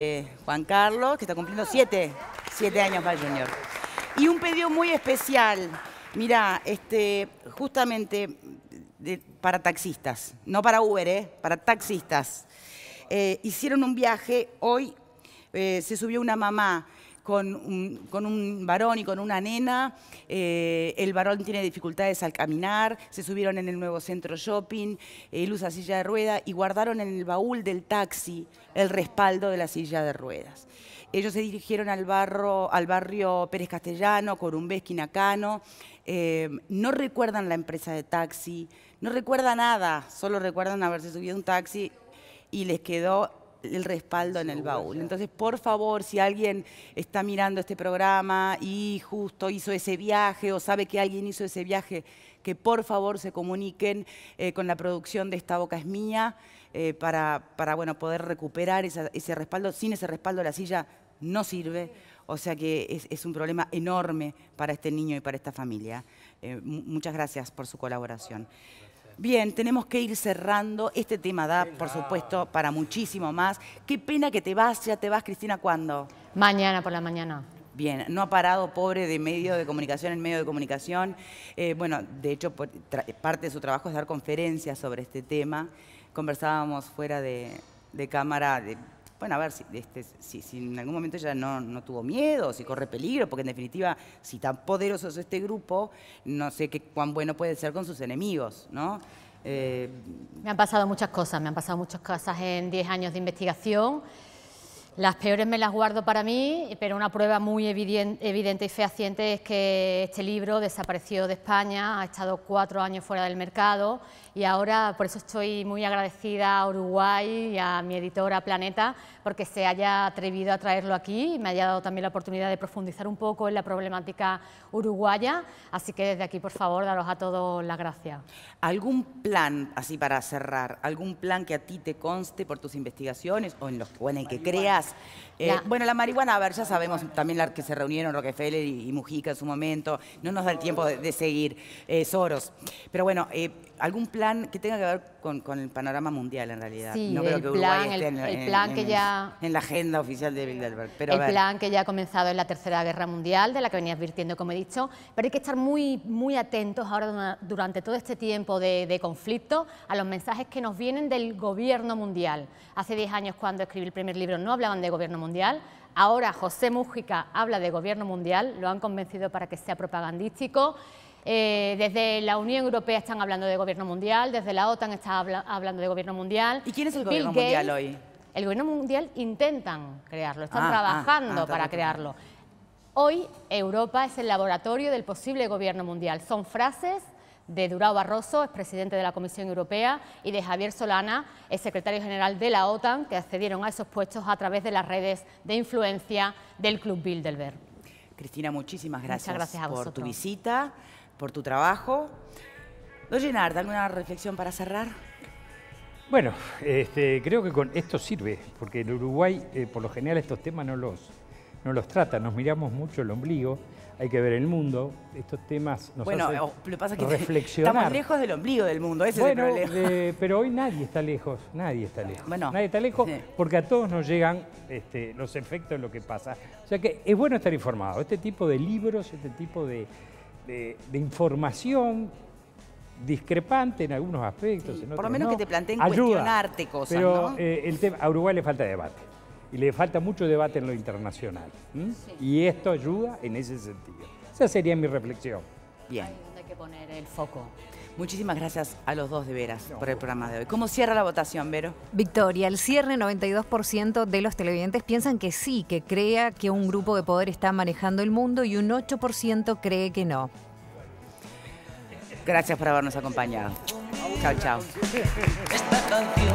Eh, Juan Carlos, que está cumpliendo siete, siete años más junior. Y un pedido muy especial, mira, este, justamente para taxistas, no para Uber, eh, para taxistas. Eh, hicieron un viaje, hoy se subió una mamá con un, varón y con una nena. Eh, el varón tiene dificultades al caminar, se subieron en el nuevo centro shopping, él eh, usa silla de ruedas y guardaron en el baúl del taxi el respaldo de la silla de ruedas. Ellos se dirigieron al, barrio Pérez Castellano, Corumbés, Quinacano. Eh, no recuerdan la empresa de taxi, no recuerda nada, solo recuerdan haberse subido a un taxi y les quedó el respaldo en el baúl. Entonces, por favor, si alguien está mirando este programa y justo hizo ese viaje o sabe que alguien hizo ese viaje, que por favor se comuniquen eh, con la producción de Esta Boca es Mía eh, para, para bueno, poder recuperar ese respaldo. Sin ese respaldo la silla no sirve. O sea que es, un problema enorme para este niño y para esta familia. Eh, muchas gracias por su colaboración. Bien, tenemos que ir cerrando. Este tema da, por supuesto, para muchísimo más. Qué pena que te vas, ya te vas, Cristina, ¿cuándo? Mañana por la mañana. Bien, no ha parado, pobre, de medio de comunicación en medio de comunicación. Eh, bueno, de hecho, parte de su trabajo es dar conferencias sobre este tema. Conversábamos fuera de, cámara bueno, a ver si, este, en algún momento ella no, no, tuvo miedo, si corre peligro, porque en definitiva, si tan poderoso es este grupo, no sé qué, cuán bueno puede ser con sus enemigos, ¿no? Eh, me han pasado muchas cosas, me han pasado muchas cosas en 10 años de investigación. Las peores me las guardo para mí, pero una prueba muy evidente y fehaciente es que este libro desapareció de España, ha estado cuatro años fuera del mercado y ahora por eso estoy muy agradecida a Uruguay y a mi editora Planeta porque se haya atrevido a traerlo aquí y me haya dado también la oportunidad de profundizar un poco en la problemática uruguaya. Así que desde aquí, por favor, daros a todos las gracias. ¿Algún plan, así para cerrar, algún plan que a ti te conste por tus investigaciones o en, los, que creas? Eh, bueno, la marihuana, a ver, ya sabemos también la que se reunieron Rockefeller y, Mujica en su momento. No nos da el tiempo de, seguir, eh, Soros. Pero bueno, eh, algún plan que tenga que ver con, el panorama mundial en realidad. Sí, no creo el que Uruguay plan, esté en, plan que ya, en la agenda oficial de Bilderberg. Pero el plan que ya ha comenzado en la Tercera Guerra Mundial, de la que venía advirtiendo, como he dicho, pero hay que estar muy, muy atentos ahora durante todo este tiempo de, de conflicto a los mensajes que nos vienen del gobierno mundial. Hace 10 años cuando escribí el primer libro no hablaban de gobierno mundial, ahora José Mújica habla de gobierno mundial, lo han convencido para que sea propagandístico. Eh, desde la Unión Europea están hablando de gobierno mundial, desde la OTAN están hablando de gobierno mundial. ¿Y quién es el gobierno mundial hoy? El gobierno mundial intentan crearlo, están ah, ah, trabajando ah, para crearlo. Hoy Europa es el laboratorio del posible gobierno mundial. Son frases de Durao Barroso, expresidente presidente de la Comisión Europea, y de Javier Solana, el secretario general de la OTAN, que accedieron a esos puestos a través de las redes de influencia del Club Bilderberg. Cristina, muchísimas gracias por tu visita por tu trabajo. Don Llenard, ¿alguna reflexión para cerrar? Bueno, este, creo que con esto sirve, porque en Uruguay eh, por lo general estos temas no los, no los trata, nos miramos mucho el ombligo, hay que ver el mundo, estos temas nos bueno, lo Estamos lejos del ombligo del mundo, ese es el problema. Eh, pero hoy nadie está lejos, nadie está lejos. nadie está lejos porque a todos nos llegan este, los efectos de lo que pasa. O sea que es bueno estar informado, este tipo de libros, este tipo de de, información discrepante en algunos aspectos. en otros, por lo menos que te planteen cuestionarte cosas. Pero ¿no? Eh, el tema, a Uruguay le falta debate y le falta mucho debate en lo internacional. Y esto ayuda en ese sentido. Esa sería mi reflexión. Bien. hay que poner el foco. Muchísimas gracias a los dos de veras por el programa de hoy. ¿Cómo cierra la votación, Vero? Victoria, el cierre 92% de los televidentes piensan que sí, que crea que un grupo de poder está manejando el mundo y un 8% cree que no. Gracias por habernos acompañado. Chao, chao. Esta canción